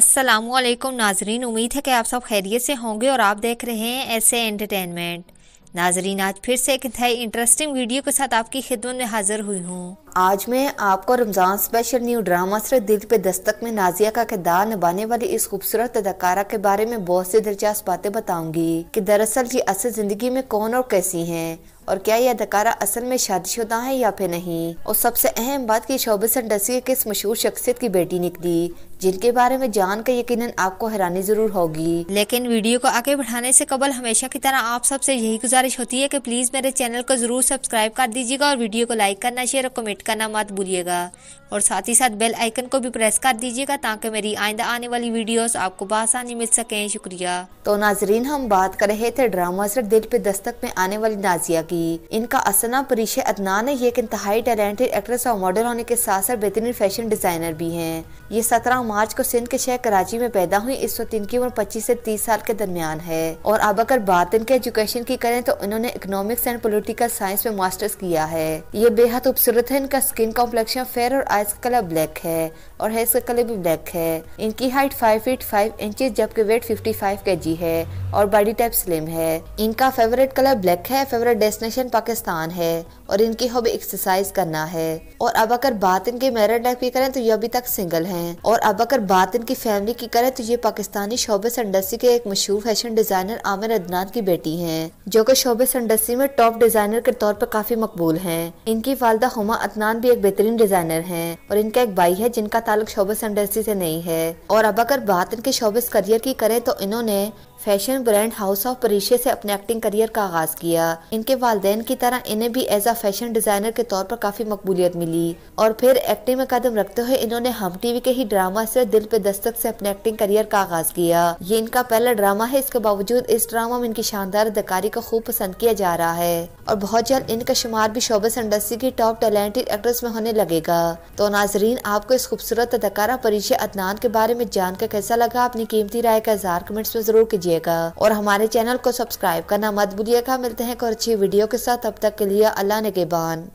असलम नाजरीन उम्मीद है कि आप सब खैरियत से होंगे और आप देख रहे हैं ऐसे एंटरटेनमेंट नाजरीन आज फिर से एक इंटरेस्टिंग वीडियो के साथ आपकी खिदमत में हाजिर हुई हूँ आज मैं आपको रमज़ान स्पेशल न्यू ड्रामा से दिल पे दस्तक में नाजिया का किरदार निभाने वाली इस खूबसूरत अदाकारा के बारे में बहुत सी दिलचस्प बातें बताऊंगी कि दरअसल ये असल ज़िंदगी में कौन और कैसी हैं और क्या ये अदाकारा असल में शादीशुदा है या फिर नहीं और सबसे अहम बात की शोबिस इंडस्ट्री के किस मशहूर शख्सियत की बेटी निकली जिनके बारे में जान कर यकीन आपको हैरानी जरूर होगी लेकिन वीडियो को आगे बढ़ाने से कबल हमेशा की तरह आप सबसे यही गुजारिश होती है कि प्लीज मेरे चैनल को जरूर सब्सक्राइब कर दीजिएगा और वीडियो को लाइक करना शेयर और कमेंट करना मत भूलिएगा और साथ ही साथ बेल आइकन को भी प्रेस कर दीजिएगा ताकि मेरी आइंदा आने वाली वीडियोस आपको बसानी मिल सकें शुक्रिया तो नाजरीन हम बात कर रहे थे ड्रामा सर दिल पे दस्तक में आने वाली नाजिया की इनका असना परिशे अदनान है एक इंतहाई टैलेंटेड एक्ट्रेस और मॉडल होने के साथ साथ बेहतरीन फैशन डिजाइनर भी है ये सत्रह मार्च को सिंध के शहर कराची में पैदा हुई इस वक्त इनकी उम्र पच्चीस ऐसी तीस साल के दरमियान है और अब अगर बात इनके एजुकेशन की करें तो इन्होंने इकोनॉमिक्स एंड पोलिटिकल साइंस में मास्टर्स किया है ये बेहद खूबसूरत है इनका इसका स्किन कॉम्प्लेक्शन फेयर और आइज का कलर ब्लैक है और हेयर का कलर भी ब्लैक है इनकी height five feet five inches जबकि weight fifty five K G है और बॉडी टाइप स्लिम है इनका फेवरेट कलर ब्लैक है फेवरेट डेस्टिनेशन पाकिस्तान है और इनकी हॉबी एक्सरसाइज करना है और अब अगर बात इनके मैरिड लाइफ की करें तो ये अभी तक सिंगल हैं और अब अगर बात इनकी फैमिली की करें तो ये पाकिस्तानी शोबे इंडस्ट्री के एक मशहूर फैशन डिजाइनर आमिर अदनान की बेटी हैं जो कि शोबे इंडस्ट्री में टॉप डिजाइनर के तौर पर काफी मकबूल हैं इनकी वालदा हुमा अदनान भी एक बेहतरीन डिजाइनर हैं और इनका एक भाई है जिनका ताल्लुक शोबस इंडस्ट्री से नहीं है और अब अगर बात इनके शोबस करियर की करें तो इन्होंने फैशन ब्रांड हाउस ऑफ परिशे से अपने एक्टिंग करियर का आगाज किया इनके वाले की तरह इन्हें भी एज अ फैशन डिजाइनर के तौर पर काफी मकबूलियत मिली और फिर एक्टिंग में कदम रखते हुए इन्होंने हम टीवी के ही ड्रामा से दिल पे दस्तक से अपने एक्टिंग करियर का आगाज किया ये इनका पहला ड्रामा है इसके बावजूद इस ड्रामा में इनकी शानदार अदकारी को खूब पसंद किया जा रहा है और बहुत जल्द इनका शुमार भी शोबस इंडस्ट्री की टॉप टैलेंटेड एक्ट्रेस में होने लगेगा तो नाजरीन आपको इस खूबसूरत अदाकारा परिचय अदनान के बारे में जानकर कैसा लगा अपनी कीमती राय का इजहार कमेंट्स में जरूर कीजिएगा और हमारे चैनल को सब्सक्राइब करना मत भूलिएगा मिलते हैं और अच्छी वीडियो के साथ अब तक के लिए अल्लाह ने